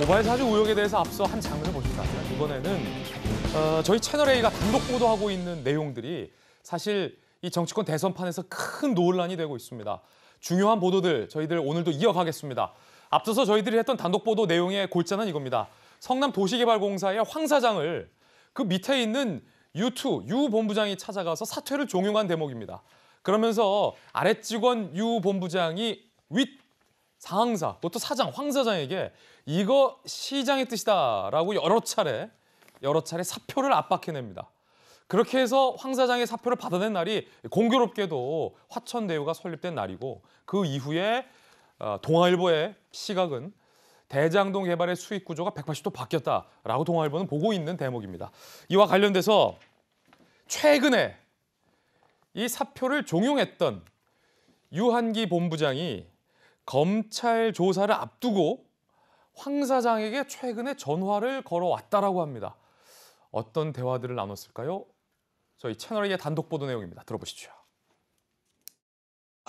모바일 사주 우역에 대해서 앞서 한 장면을 보니다 이번에는 어, 저희 채널A가 단독 보도하고 있는 내용들이 사실 이 정치권 대선판에서 큰 논란이 되고 있습니다. 중요한 보도들 저희들 오늘도 이어가겠습니다. 앞서서 저희들이 했던 단독 보도 내용의 골자는 이겁니다. 성남 도시개발공사의 황 사장을 그 밑에 있는 유투 유 본부장이 찾아가서 사퇴를 종용한 대목입니다. 그러면서 아래 직원 유 본부장이 윗 상사또 사장, 황 사장에게 이거 시장의 뜻이다라고 여러 차례 여러 차례 사표를 압박해냅니다. 그렇게 해서 황 사장의 사표를 받아낸 날이 공교롭게도 화천대유가 설립된 날이고 그 이후에 어, 동아일보의 시각은 대장동 개발의 수익 구조가 180도 바뀌었다라고 동아일보는 보고 있는 대목입니다. 이와 관련돼서 최근에 이 사표를 종용했던 유한기 본부장이 검찰 조사를 앞두고 황 사장에게 최근에 전화를 걸어왔다라고 합니다. 어떤 대화들을 나눴을까요? 저희 채널의 단독 보도 내용입니다. 들어보시죠.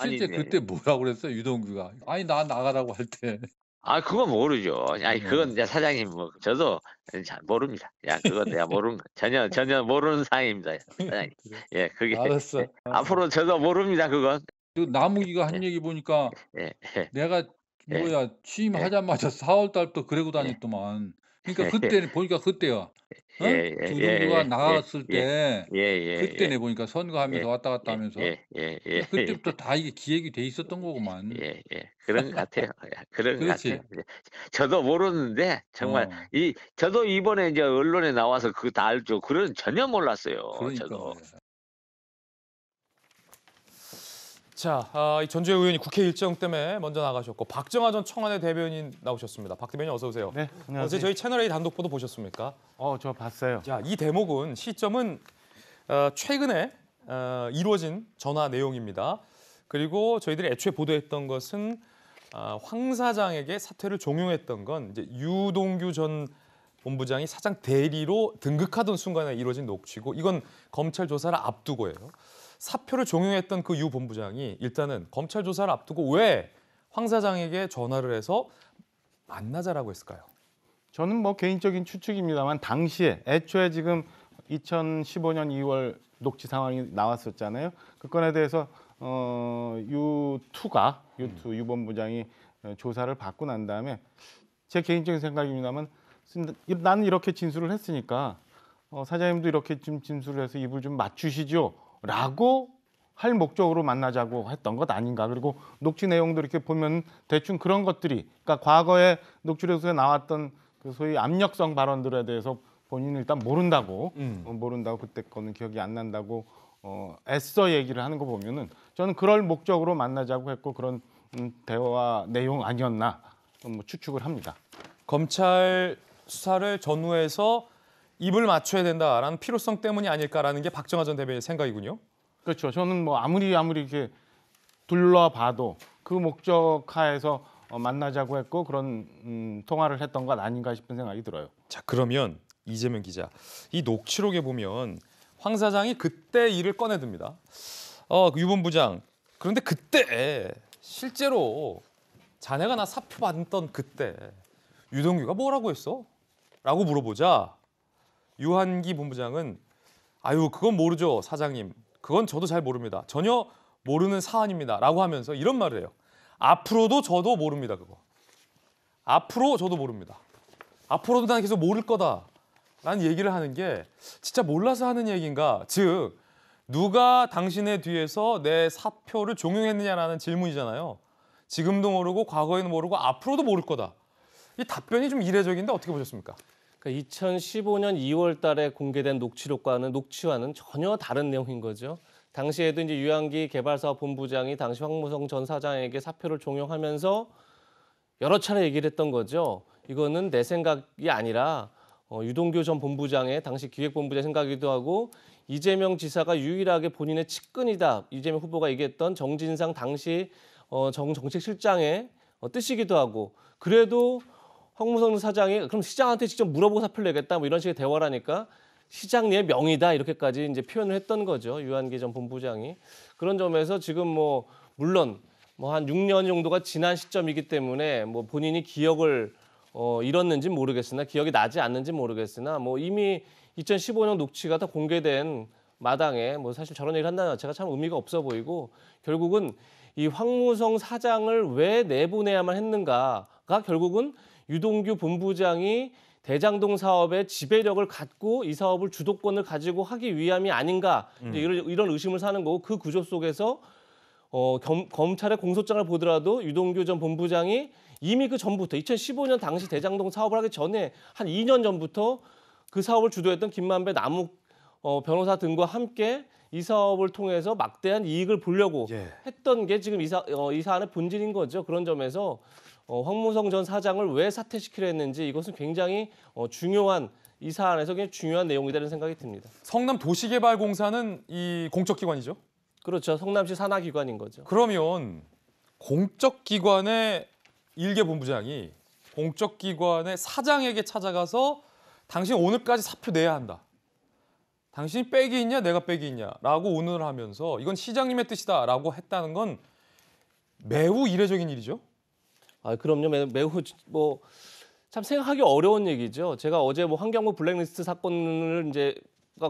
실제 아니, 네. 그때 뭐라고 그랬어요 유동규가? 아니 나 나가라고 할 때. 아 그건 모르죠. 아니 네. 그건 이제 사장님 뭐 저도 잘 모릅니다. 야 그건 내가 모르는 전혀 전혀 모르는 사항입니다. 사장님. 예 그게 알았어. 알았어. 예, 앞으로 저도 모릅니다 그건. 그 나무기가 한 얘기 보니까 예. 예. 내가 예. 뭐야 예. 취임하자마자 4월 달부터 그러고 예. 다녔더만. 그러니까 그때 보니까 그때야. 예. 예. 예. 동주가 예, 예. 나갔을 예. 때 예. 예. 그때내 보니까 선거하면서 예. 왔다 갔다 하면서 예. 예. 예. 예. 그때부터 다 이게 기획이 돼 있었던 거구만. 예, 예. 그런 것 같아요. 그런 것 같아요. 렇지 네. 저도 모르는데 정말 어. 이 저도 이번에 이제 언론에 나와서 그거 다 알죠. 그런 전혀 몰랐어요. 그러니까 저도. 자, 어, 전주의 의원이 국회 일정 때문에 먼저 나가셨고 박정하 전 청와대 대변인 나오셨습니다. 박 대변인 어서 오세요. 네, 안녕하세요. 어제 저희 채널 A 단독 보도 보셨습니까? 어, 저 봤어요. 자, 이 대목은 시점은 어, 최근에 어, 이루어진 전화 내용입니다. 그리고 저희들이 애초에 보도했던 것은 어, 황 사장에게 사퇴를 종용했던 건 이제 유동규 전 본부장이 사장 대리로 등극하던 순간에 이루어진 녹취고 이건 검찰 조사를 앞두고예요. 사표를 종용했던 그 유 본부장이 일단은 검찰 조사를 앞두고 왜 황 사장에게 전화를 해서 만나자라고 했을까요? 저는 뭐 개인적인 추측입니다만 당시에 애초에 지금 2015년 2월 녹취 상황이 나왔었잖아요. 그 건에 대해서 어, 유투가 유투 유본부장이 어, 조사를 받고 난 다음에 제 개인적인 생각입니다만 나는 이렇게 진술을 했으니까 어, 사장님도 이렇게 좀 진술을 해서 입을 좀 맞추시죠. 라고 할 목적으로 만나자고 했던 것 아닌가. 그리고 녹취 내용도 이렇게 보면 대충 그런 것들이 그러니까 과거에 녹취록에서 나왔던 그 소위 압력성 발언들에 대해서 본인은 일단 모른다고 음. 어, 모른다고 그때 거는 기억이 안 난다고 어, 애써 얘기를 하는 거 보면은 저는 그럴 목적으로 만나자고 했고 그런 음, 대화 내용 아니었나 뭐 추측을 합니다. 검찰 수사를 전후해서 입을 맞춰야 된다라는 필요성 때문이 아닐까라는 게 박정하 전 대변인 의 생각이군요. 그렇죠. 저는 뭐 아무리 아무리 이렇게 둘러봐도 그 목적하에서 어, 만나자고 했고 그런 음, 통화를 했던 것 아닌가 싶은 생각이 들어요. 자 그러면 이재명 기자 이 녹취록에 보면 황 사장이 그때 일을 꺼내듭니다. 어 그 유본 부장 그런데 그때 실제로 자네가 나 사표 받던 그때 유동규가 뭐라고 했어? 라고 물어보자 유한기 본부장은 아유 그건 모르죠 사장님 그건 저도 잘 모릅니다 전혀 모르는 사안입니다라고 하면서 이런 말을 해요 앞으로도 저도 모릅니다 그거 앞으로 저도 모릅니다 앞으로도 난 계속 모를 거다 라는 얘기를 하는 게 진짜 몰라서 하는 얘기인가 즉 누가 당신의 뒤에서 내 사표를 종용했느냐라는 질문이잖아요 지금도 모르고 과거에는 모르고 앞으로도 모를 거다 이 답변이 좀 이례적인데 어떻게 보셨습니까? 그러니까 2015년 2월 달에 공개된 녹취록과는 녹취와는 전혀 다른 내용인 거죠. 당시에도 이제 유양기 개발사업 본부장이 당시 황무성 전 사장에게 사표를 종용하면서 여러 차례 얘기를 했던 거죠. 이거는 내 생각이 아니라 어, 유동규 전 본부장의 당시 기획본부장 생각이기도 하고 이재명 지사가 유일하게 본인의 측근이다. 이재명 후보가 얘기했던 정진상 당시 어, 정 정책실장의 어, 뜻이기도 하고 그래도 황무성 사장이 그럼 시장한테 직접 물어보고 사표를 내겠다 뭐 이런 식의 대화를 하니까 시장 내 명의다 이렇게까지 이제 표현을 했던 거죠. 유한기 전 본부장이. 그런 점에서 지금 뭐 물론 뭐 한 6년 정도가 지난 시점이기 때문에 뭐 본인이 기억을 어 잃었는지 모르겠으나 기억이 나지 않는지 모르겠으나 뭐 이미 2015년 녹취가 다 공개된 마당에 뭐 사실 저런 얘기를 한다는 제가참 의미가 없어 보이고 결국은 이 황무성 사장을 왜 내보내야만 했는가가 결국은 유동규 본부장이 대장동 사업의 지배력을 갖고 이 사업을 주도권을 가지고 하기 위함이 아닌가 음. 이런, 이런 의심을 사는 거고 그 구조 속에서 어, 겸, 검찰의 공소장을 보더라도 유동규 전 본부장이 이미 그 전부터 2015년 당시 대장동 사업을 하기 전에 한 2년 전부터 그 사업을 주도했던 김만배 남욱 어, 변호사 등과 함께 이 사업을 통해서 막대한 이익을 보려고 예. 했던 게 지금 이, 사, 어, 이 사안의 본질인 거죠. 그런 점에서 어, 황무성 전 사장을 왜 사퇴시키려 했는지 이것은 굉장히 어, 중요한 이 사안에서 굉장히 중요한 내용이라는 생각이 듭니다. 성남 도시개발공사는 이 공적 기관이죠? 그렇죠. 성남시 산하 기관인 거죠. 그러면 공적 기관의 일개 본부장이 공적 기관의 사장에게 찾아가서 당신 오늘까지 사표 내야 한다. 당신이 빽이 있냐 내가 빽이 있냐라고 오늘 하면서 이건 시장님의 뜻이다라고 했다는 건 매우 이례적인 일이죠. 아, 그럼요. 매, 매우뭐 참 생각하기 어려운 얘기죠. 제가 어제 뭐 환경부 블랙리스트 사건을 이제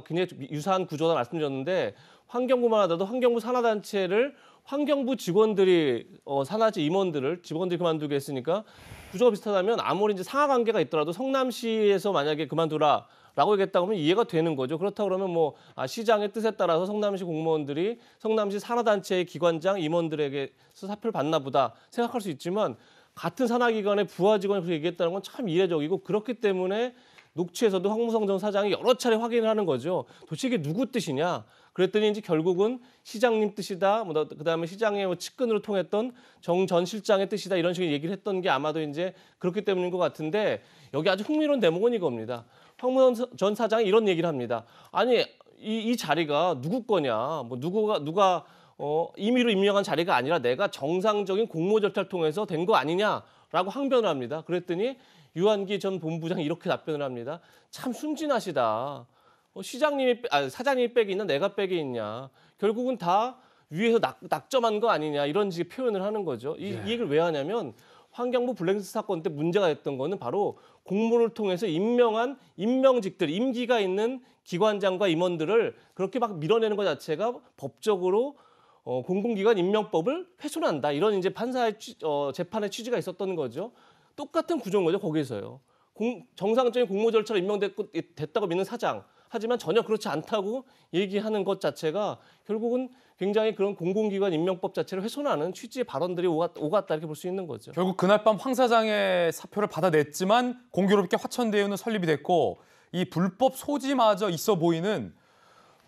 굉장히 유사한 구조다 말씀드렸는데 환경부만 하더라도 환경부 산하단체를 환경부 직원들이 어, 산하지 임원들을 직원들이 그만두게 했으니까 구조가 비슷하다면 아무리 이제 상하 관계가 있더라도 성남시에서 만약에 그만두라 라고 얘기했다 고하면 이해가 되는 거죠. 그렇다 그러면 뭐 아, 시장의 뜻에 따라서 성남시 공무원들이 성남시 산하단체의 기관장 임원들에게서 사표를 받나 보다 생각할 수 있지만 같은 산하기관의 부하직원이 그렇게 얘기했다는 건 참 이례적이고 그렇기 때문에 녹취에서도 황무성 전 사장이 여러 차례 확인을 하는 거죠. 도대체 이게 누구 뜻이냐? 그랬더니 이제 결국은 시장님 뜻이다. 뭐 그다음에 시장의 뭐 측근으로 통했던 정 전 실장의 뜻이다. 이런 식으로 얘기를 했던 게 아마도 이제 그렇기 때문인 것 같은데 여기 아주 흥미로운 대목은 이겁니다. 황무성 전 사장이 이런 얘기를 합니다. 아니 이, 이 자리가 누구 거냐? 뭐 누구가 누가 어, 임의로 임명한 자리가 아니라 내가 정상적인 공모 절차를 통해서 된 거 아니냐라고 항변을 합니다. 그랬더니 유한기 전 본부장이 이렇게 답변을 합니다. 참 순진하시다. 어, 시장님이 아, 사장님이 백이 있나 내가 백이 있냐. 결국은 다 위에서 낙, 점한거 아니냐 이런 식의 표현을 하는 거죠. 이, 예. 이 얘기를 왜 하냐면 환경부 블랙리스트 사건 때 문제가 됐던 거는 바로 공모를 통해서 임명한 임명직들 임기가 있는 기관장과 임원들을 그렇게 막 밀어내는 것 자체가 법적으로 어, 공공기관 임명법을 훼손한다 이런 이제 판사의 취, 어, 재판의 취지가 있었던 거죠. 똑같은 구조인 거죠 거기서요. 공, 정상적인 공모 절차로 임명됐다고 믿는 사장 하지만 전혀 그렇지 않다고 얘기하는 것 자체가 결국은 굉장히 그런 공공기관 임명법 자체를 훼손하는 취지의 발언들이 오갔, 오갔다 이렇게 볼 수 있는 거죠. 결국 그날 밤 황 사장의 사표를 받아냈지만 공교롭게 화천대유는 설립이 됐고 이 불법 소지마저 있어 보이는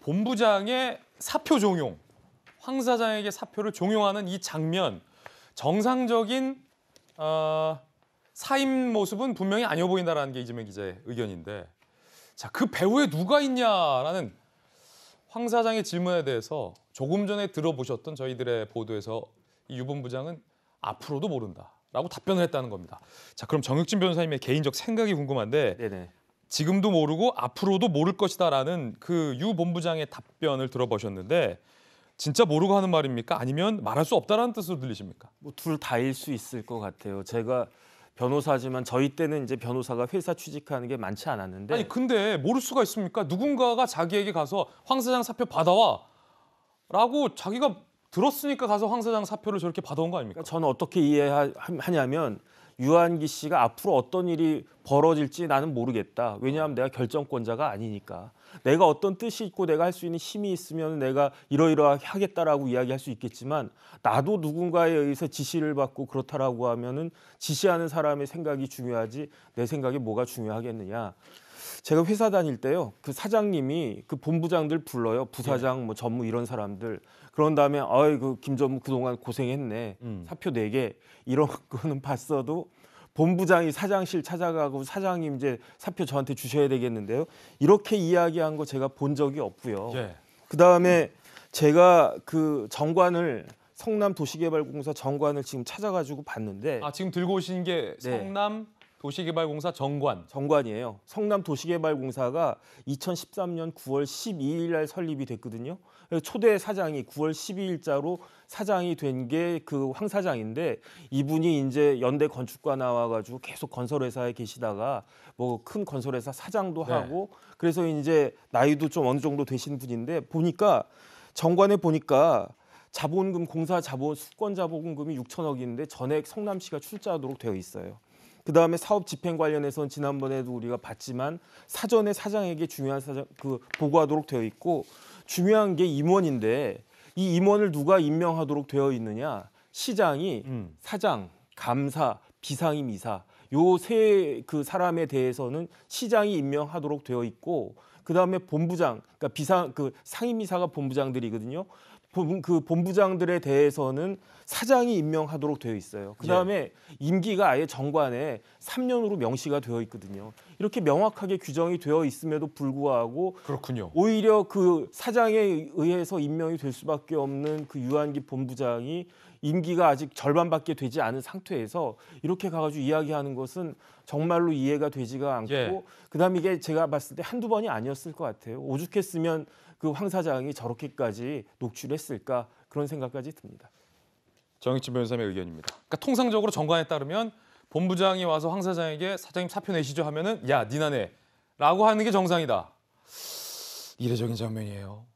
본부장의 사표 종용 황 사장에게 사표를 종용하는 이 장면 정상적인 어, 사임 모습은 분명히 아니어 보인다라는 게 이재명 기자의 의견인데 자 그 배후에 누가 있냐라는 황 사장의 질문에 대해서 조금 전에 들어보셨던 저희들의 보도에서 이 유본 부장은 앞으로도 모른다라고 답변을 했다는 겁니다. 자 그럼 정혁진 변호사님의 개인적 생각이 궁금한데 네네. 지금도 모르고 앞으로도 모를 것이다라는 그 유 본부장의 답변을 들어보셨는데 진짜 모르고 하는 말입니까? 아니면 말할 수 없다라는 뜻으로 들리십니까? 뭐 둘 다일 수 있을 것 같아요. 제가 변호사지만 저희 때는 이제 변호사가 회사 취직하는 게 많지 않았는데 아니 근데 모를 수가 있습니까? 누군가가 자기에게 가서 황 사장 사표 받아와라고 자기가 들었으니까 가서 황 사장 사표를 저렇게 받아온 거 아닙니까? 그러니까 저는 어떻게 이해하냐면 유한기 씨가 앞으로 어떤 일이 벌어질지 나는 모르겠다. 왜냐하면 내가 결정권자가 아니니까. 내가 어떤 뜻이 있고 내가 할 수 있는 힘이 있으면 내가 이러이러하겠다라고 이야기할 수 있겠지만 나도 누군가에 의해서 지시를 받고 그렇다라고 하면은 지시하는 사람의 생각이 중요하지 내 생각이 뭐가 중요하겠느냐. 제가 회사 다닐 때요. 그 사장님이 그 본부장들 불러요. 예. 부사장, 뭐 전무 이런 사람들. 그런 다음에 아이 그 김전무 그동안 고생했네. 음. 사표 네 개 이런 거는 봤어도 본부장이 사장실 찾아가고 사장님 이제 사표 저한테 주셔야 되겠는데요. 이렇게 이야기한 거 제가 본 적이 없고요. 예. 그다음에 제가 그 정관을 성남 도시개발공사 정관을 지금 찾아가지고 봤는데 아 지금 들고 오신 게 네. 성남 네. 도시개발공사 정관. 정관이에요. 성남 도시개발공사가 2013년 9월 12일 날 설립이 됐거든요. 초대 사장이 9월 12일자로 사장이 된 게 그 황 사장인데 이분이 이제 연대 건축과 나와가지고 계속 건설회사에 계시다가 뭐 큰 건설회사 사장도 네. 하고 그래서 이제 나이도 좀 어느 정도 되신 분인데 보니까 정관에 보니까 자본금 공사 자본 수권 자본금이 6천억인데 전액 성남시가 출자하도록 되어 있어요. 그 다음에 사업 집행 관련해서는 지난번에도 우리가 봤지만 사전에 사장에게 중요한 사장 그 보고하도록 되어 있고 중요한 게 임원인데 이 임원을 누가 임명하도록 되어 있느냐 시장이 음. 사장, 감사, 비상임 이사 요 세 그 사람에 대해서는 시장이 임명하도록 되어 있고 그 다음에 본부장, 그니까 비상 그 상임이사가 본부장들이거든요. 그 본부장들에 대해서는 사장이 임명하도록 되어 있어요. 그 다음에 예. 임기가 아예 정관에 3년으로 명시가 되어 있거든요. 이렇게 명확하게 규정이 되어 있음에도 불구하고 그렇군요. 오히려 그 사장에 의해서 임명이 될 수밖에 없는 그 유한기 본부장이 임기가 아직 절반밖에 되지 않은 상태에서 이렇게 가가지고 이야기하는 것은 정말로 이해가 되지가 않고 예. 그다음 이게 제가 봤을 때 한두 번이 아니었을 것 같아요. 오죽했으면 그 황 사장이 저렇게까지 녹출했을까 그런 생각까지 듭니다. 정익진 변호사님의 의견입니다. 그러니까 통상적으로 정관에 따르면 본부장이 와서 황 사장에게 사장님 사표 내시죠 하면은 야 니나네라고 하는 게 정상이다. 이례적인 장면이에요.